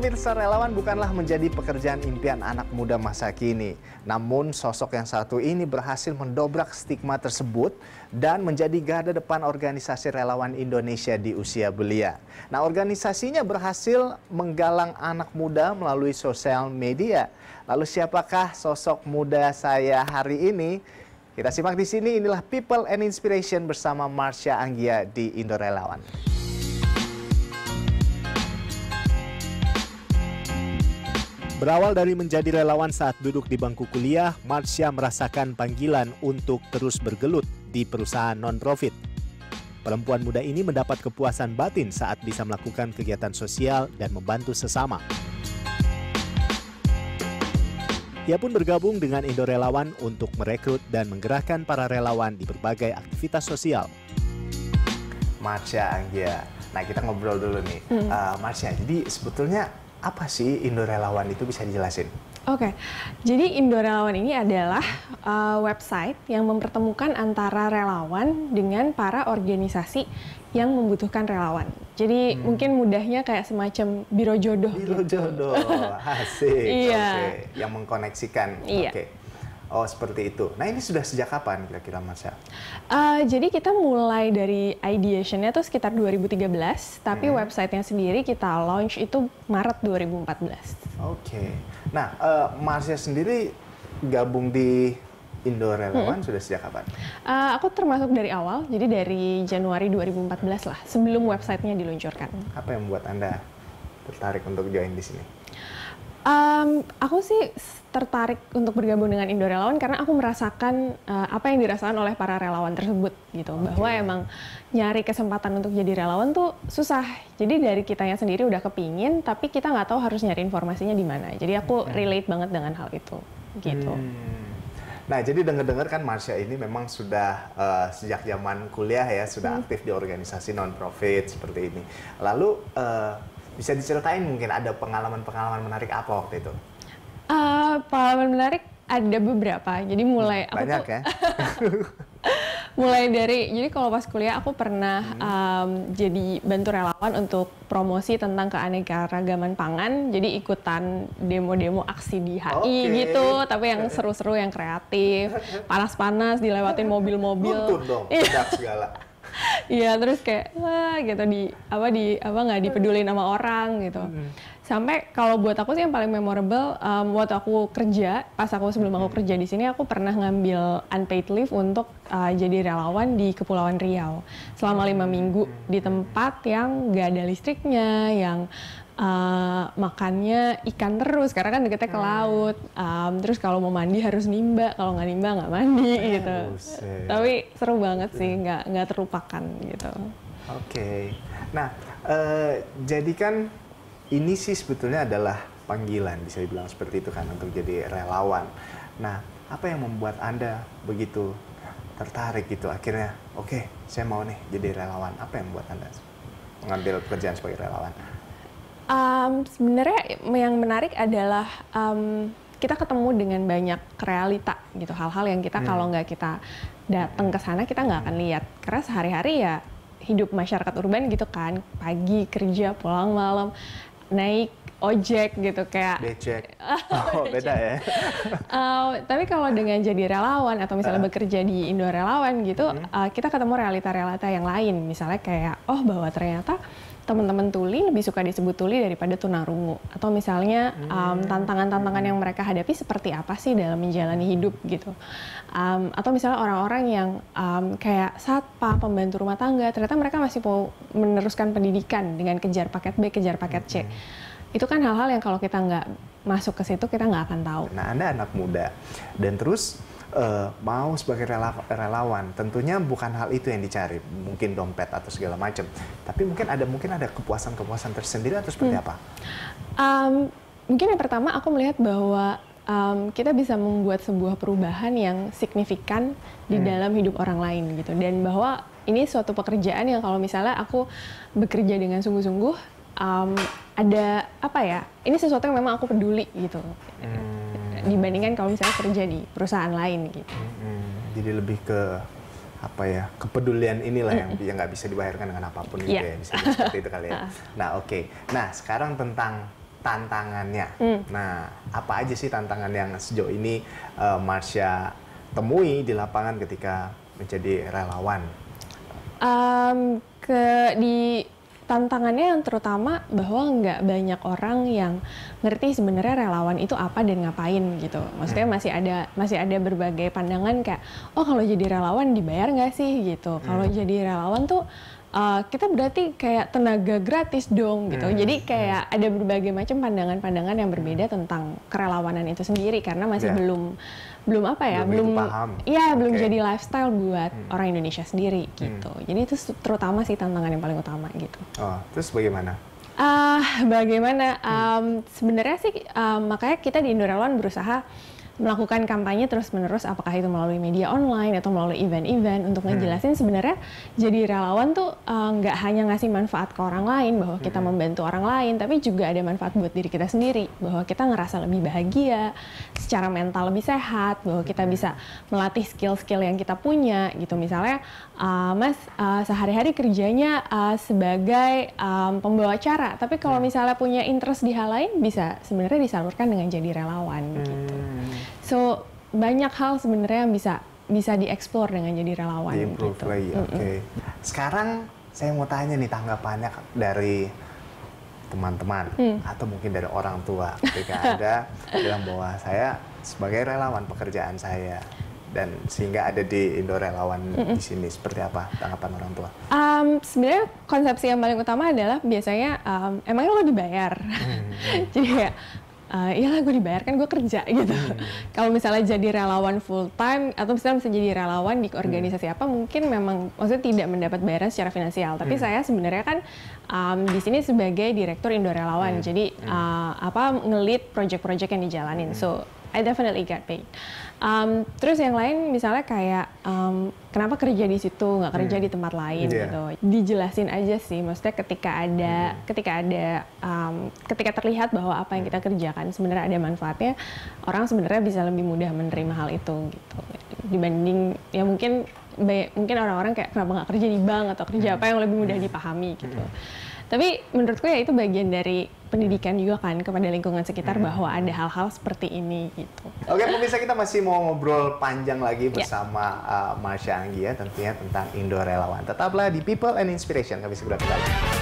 Pemirsa relawan bukanlah menjadi pekerjaan impian anak muda masa kini. Namun sosok yang satu ini berhasil mendobrak stigma tersebut dan menjadi garda depan organisasi relawan Indonesia di usia belia. Nah organisasinya berhasil menggalang anak muda melalui sosial media. Lalu siapakah sosok muda saya hari ini? Kita simak di sini inilah People and Inspiration bersama Marsha Anggia di Indo Relawan. Berawal dari menjadi relawan saat duduk di bangku kuliah, Marsha merasakan panggilan untuk terus bergelut di perusahaan non-profit. Perempuan muda ini mendapat kepuasan batin saat bisa melakukan kegiatan sosial dan membantu sesama. Ia pun bergabung dengan Indo Relawan untuk merekrut dan menggerakkan para relawan di berbagai aktivitas sosial. Marsha Anggia, nah kita ngobrol dulu nih. Hmm. Uh, Marsha, jadi sebetulnya apa sih Indo Relawan itu bisa dijelasin? Oke, okay. jadi Indo Relawan ini adalah uh, website yang mempertemukan antara relawan dengan para organisasi yang membutuhkan relawan. Jadi hmm. mungkin mudahnya kayak semacam biro jodoh. Biro gitu. jodoh, asik. Iya. okay. Yang mengkoneksikan. Iya. Okay. Oh seperti itu. Nah ini sudah sejak kapan kira-kira ya? Uh, jadi kita mulai dari ideationnya itu sekitar 2013, tapi hmm. websitenya sendiri kita launch itu Maret 2014. Oke. Okay. Nah uh, eh, Masya sendiri gabung di Indo Relawan hmm. sudah sejak kapan? Uh, aku termasuk dari awal, jadi dari Januari 2014 lah, sebelum websitenya diluncurkan. Apa yang membuat Anda tertarik untuk join di sini? Um, aku sih tertarik untuk bergabung dengan Indo Relawan karena aku merasakan uh, apa yang dirasakan oleh para relawan tersebut gitu okay. bahwa emang nyari kesempatan untuk jadi relawan tuh susah jadi dari kita kitanya sendiri udah kepingin tapi kita nggak tahu harus nyari informasinya di mana jadi aku okay. relate banget dengan hal itu gitu. Hmm. Nah, jadi dengar-dengar kan Marsha ini memang sudah uh, sejak zaman kuliah ya sudah hmm. aktif di organisasi non-profit seperti ini. Lalu uh, bisa diceritain mungkin ada pengalaman-pengalaman menarik apa waktu itu? Uh, pengalaman menarik ada beberapa. Jadi mulai hmm, banyak tuh, ya. mulai dari jadi kalau pas kuliah aku pernah hmm. um, jadi bantu relawan untuk promosi tentang keanekaragaman pangan. Jadi ikutan demo-demo aksi di HI okay. gitu, tapi yang seru-seru, yang kreatif, panas-panas dilewatin mobil-mobil. Nuntun dong, iya. segala. Iya terus kayak wah gitu di apa di apa nggak dipedulin sama orang gitu. Hmm sampai kalau buat aku sih yang paling memorable um, waktu aku kerja pas aku sebelum aku mm-hmm. kerja di sini aku pernah ngambil unpaid leave untuk uh, jadi relawan di Kepulauan Riau selama lima mm-hmm. minggu di tempat yang gak ada listriknya yang uh, makannya ikan terus karena kan deketnya ke mm. laut um, terus kalau mau mandi harus nimba kalau nggak nimba nggak mandi gitu oh, tapi seru banget sih mm. nggak nggak terlupakan gitu oke okay. nah uh, jadi kan ini sih sebetulnya adalah panggilan bisa dibilang seperti itu kan untuk jadi relawan. Nah, apa yang membuat Anda begitu tertarik gitu akhirnya oke okay, saya mau nih jadi relawan apa yang membuat anda mengambil pekerjaan sebagai relawan um, sebenarnya yang menarik adalah um, kita ketemu dengan banyak realita gitu hal-hal yang kita hmm. kalau nggak kita datang ke sana kita nggak akan lihat karena sehari-hari ya hidup masyarakat urban gitu kan pagi kerja pulang malam naik ojek gitu kayak becek oh, oh beda ya uh, tapi kalau dengan jadi relawan atau misalnya uh. bekerja di Indo relawan gitu uh, kita ketemu realita-realita yang lain misalnya kayak oh bahwa ternyata teman-teman tuli lebih suka disebut tuli daripada tunarungu atau misalnya tantangan hmm. tantangan-tantangan yang mereka hadapi seperti apa sih dalam menjalani hidup gitu um, atau misalnya orang-orang yang um, kayak satpa pembantu rumah tangga ternyata mereka masih mau meneruskan pendidikan dengan kejar paket B kejar paket C hmm. itu kan hal-hal yang kalau kita nggak masuk ke situ kita nggak akan tahu. Nah, anda anak muda dan terus uh, mau sebagai rela relawan tentunya bukan hal itu yang dicari mungkin dompet atau segala macam tapi mungkin ada mungkin ada kepuasan kepuasan tersendiri atau seperti hmm. apa um, mungkin yang pertama aku melihat bahwa um, kita bisa membuat sebuah perubahan yang signifikan di hmm. dalam hidup orang lain gitu dan bahwa ini suatu pekerjaan yang kalau misalnya aku bekerja dengan sungguh-sungguh um, ada apa ya ini sesuatu yang memang aku peduli gitu hmm dibandingkan kalau misalnya kerja di perusahaan lain gitu. Hmm, jadi lebih ke apa ya kepedulian inilah yang yang nggak bisa dibayarkan dengan apapun gitu iya. ya bisa seperti itu kali ya. Ah. Nah oke, okay. nah sekarang tentang tantangannya. Mm. Nah apa aja sih tantangan yang sejauh ini uh, Marsha temui di lapangan ketika menjadi relawan? Um, ke di tantangannya yang terutama bahwa nggak banyak orang yang ngerti sebenarnya relawan itu apa dan ngapain gitu. Maksudnya hmm. masih ada masih ada berbagai pandangan kayak oh kalau jadi relawan dibayar nggak sih gitu. Hmm. Kalau jadi relawan tuh uh, kita berarti kayak tenaga gratis dong gitu. Hmm. Jadi hmm. kayak ada berbagai macam pandangan-pandangan yang berbeda tentang kerelawanan itu sendiri karena masih yeah. belum belum apa ya belum paham. ya okay. belum jadi lifestyle buat hmm. orang Indonesia sendiri hmm. gitu hmm. jadi itu terutama sih tantangan yang paling utama gitu oh terus bagaimana uh, bagaimana um, sebenarnya sih um, makanya kita di Indorelon berusaha melakukan kampanye terus-menerus apakah itu melalui media online atau melalui event-event untuk hmm. ngejelasin sebenarnya jadi relawan tuh eh, nggak uh, hanya ngasih manfaat ke orang lain bahwa kita hmm. membantu orang lain tapi juga ada manfaat buat diri kita sendiri bahwa kita ngerasa lebih bahagia secara mental lebih sehat bahwa kita hmm. bisa melatih skill-skill yang kita punya gitu misalnya uh, mas uh, sehari-hari kerjanya uh, sebagai um, pembawa acara tapi kalau misalnya punya interest di hal lain bisa sebenarnya disalurkan dengan jadi relawan gitu So banyak hal sebenarnya yang bisa bisa dieksplor dengan jadi relawan. Di gitu. improve gitu. oke. Okay. Mm -mm. Sekarang saya mau tanya nih tanggapannya dari teman-teman hmm. atau mungkin dari orang tua ketika ada bilang bahwa saya sebagai relawan pekerjaan saya dan sehingga ada di Indo relawan mm -mm. di sini seperti apa tanggapan orang tua? Um, Sebenarnya konsepsi yang paling utama adalah biasanya um, emangnya lo dibayar, hmm. hmm. jadi ya uh, eh, iyalah gue dibayar kan gue kerja gitu. Hmm. Kalau misalnya jadi relawan full time atau misalnya bisa jadi relawan di hmm. organisasi hmm. apa mungkin memang maksudnya tidak mendapat bayaran secara finansial. Tapi hmm. saya sebenarnya kan um, di sini sebagai direktur indorelawan Relawan. Iya, hmm. Jadi hmm. Uh, apa ngelit project-project yang dijalanin. Hmm. So I definitely get paid. Um, terus yang lain misalnya kayak um, kenapa kerja di situ nggak kerja hmm. di tempat lain yeah. gitu. Dijelasin aja sih, maksudnya ketika ada hmm. ketika ada um, ketika terlihat bahwa apa yang kita kerjakan sebenarnya ada manfaatnya, orang sebenarnya bisa lebih mudah menerima hal itu gitu. Dibanding ya mungkin banyak, mungkin orang-orang kayak kenapa nggak kerja di bank atau kerja apa yang lebih mudah hmm. dipahami gitu. Hmm. Tapi menurutku ya itu bagian dari pendidikan juga kan kepada lingkungan sekitar hmm. bahwa ada hal-hal seperti ini gitu. Oke pemirsa kita masih mau ngobrol panjang lagi ya. bersama yeah. uh, Marsha ya tentunya tentang Indo Relawan. Tetaplah di People and Inspiration kami segera kembali.